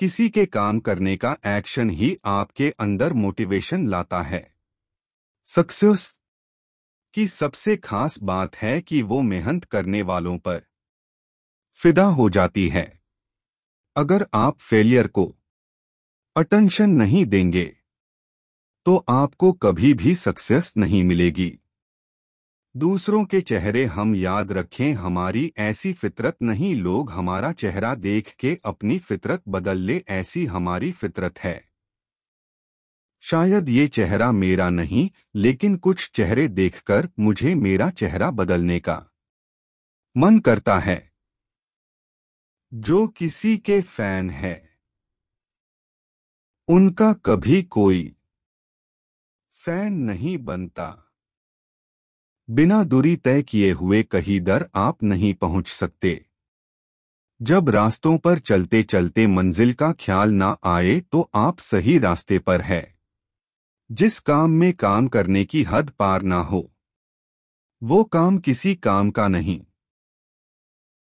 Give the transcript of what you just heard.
किसी के काम करने का एक्शन ही आपके अंदर मोटिवेशन लाता है सक्सेस की सबसे खास बात है कि वो मेहनत करने वालों पर फिदा हो जाती है अगर आप फेलियर को अटेंशन नहीं देंगे तो आपको कभी भी सक्सेस नहीं मिलेगी दूसरों के चेहरे हम याद रखें हमारी ऐसी फितरत नहीं लोग हमारा चेहरा देख के अपनी फितरत बदल ले ऐसी हमारी फितरत है शायद ये चेहरा मेरा नहीं लेकिन कुछ चेहरे देखकर मुझे मेरा चेहरा बदलने का मन करता है जो किसी के फैन है उनका कभी कोई फैन नहीं बनता बिना दूरी तय किए हुए कहीं दर आप नहीं पहुंच सकते जब रास्तों पर चलते चलते मंजिल का ख्याल ना आए तो आप सही रास्ते पर है जिस काम में काम करने की हद पार ना हो वो काम किसी काम का नहीं